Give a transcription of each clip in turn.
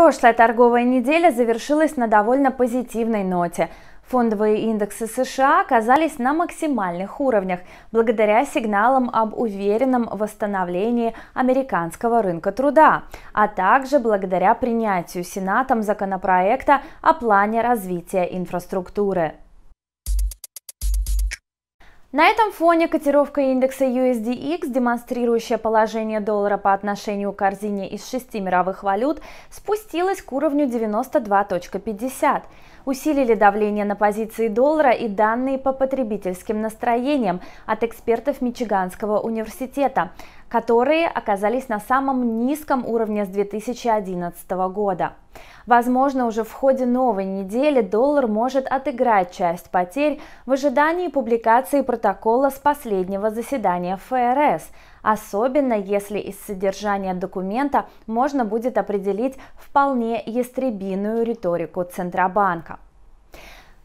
Прошлая торговая неделя завершилась на довольно позитивной ноте. Фондовые индексы США оказались на максимальных уровнях благодаря сигналам об уверенном восстановлении американского рынка труда, а также благодаря принятию Сенатом законопроекта о плане развития инфраструктуры. На этом фоне котировка индекса USDX, демонстрирующая положение доллара по отношению к корзине из шести мировых валют, спустилась к уровню 92.50. Усилили давление на позиции доллара и данные по потребительским настроениям от экспертов Мичиганского университета которые оказались на самом низком уровне с 2011 года. Возможно, уже в ходе новой недели доллар может отыграть часть потерь в ожидании публикации протокола с последнего заседания ФРС, особенно если из содержания документа можно будет определить вполне ястребиную риторику Центробанка.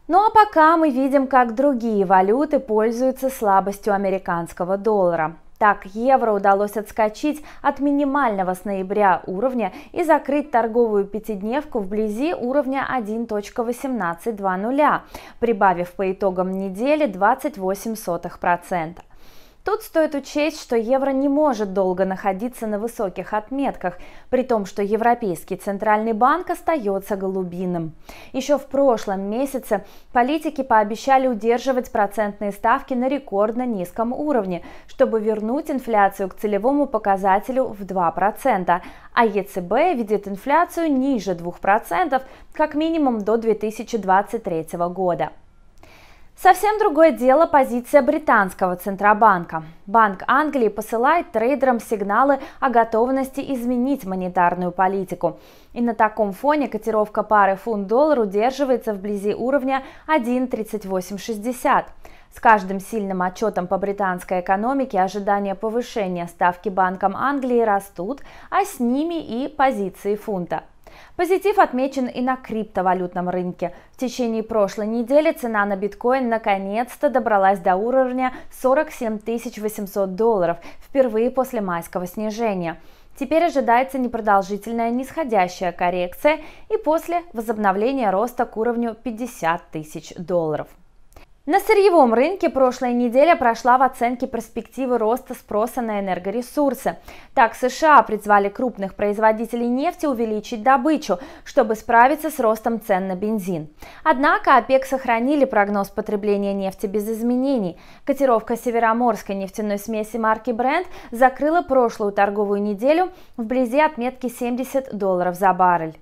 Ну а пока мы видим, как другие валюты пользуются слабостью американского доллара. Так евро удалось отскочить от минимального с ноября уровня и закрыть торговую пятидневку вблизи уровня 1.1820, прибавив по итогам недели 28%. Тут стоит учесть, что евро не может долго находиться на высоких отметках, при том, что Европейский центральный банк остается голубиным. Еще в прошлом месяце политики пообещали удерживать процентные ставки на рекордно низком уровне, чтобы вернуть инфляцию к целевому показателю в 2%, а ЕЦБ видит инфляцию ниже 2%, как минимум до 2023 года. Совсем другое дело позиция британского Центробанка. Банк Англии посылает трейдерам сигналы о готовности изменить монетарную политику. И на таком фоне котировка пары фунт-доллар удерживается вблизи уровня 1.3860. С каждым сильным отчетом по британской экономике ожидания повышения ставки Банком Англии растут, а с ними и позиции фунта. Позитив отмечен и на криптовалютном рынке. В течение прошлой недели цена на биткоин наконец-то добралась до уровня 47 800 долларов, впервые после майского снижения. Теперь ожидается непродолжительная нисходящая коррекция и после возобновления роста к уровню 50 тысяч долларов. На сырьевом рынке прошлая неделя прошла в оценке перспективы роста спроса на энергоресурсы. Так, США призвали крупных производителей нефти увеличить добычу, чтобы справиться с ростом цен на бензин. Однако ОПЕК сохранили прогноз потребления нефти без изменений. Котировка североморской нефтяной смеси марки Brent закрыла прошлую торговую неделю вблизи отметки 70 долларов за баррель.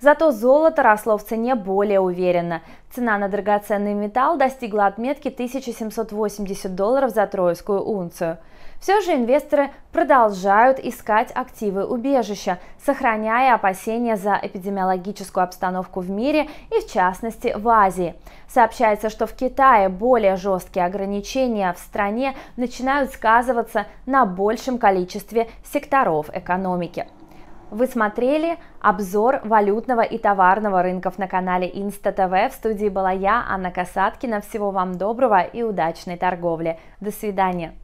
Зато золото росло в цене более уверенно. Цена на драгоценный металл достигла отметки 1780 долларов за тройскую унцию. Все же инвесторы продолжают искать активы убежища, сохраняя опасения за эпидемиологическую обстановку в мире и в частности в Азии. Сообщается, что в Китае более жесткие ограничения в стране начинают сказываться на большем количестве секторов экономики. Вы смотрели обзор валютного и товарного рынков на канале Инста ТВ. В студии была я, Анна Касаткина. Всего вам доброго и удачной торговли. До свидания.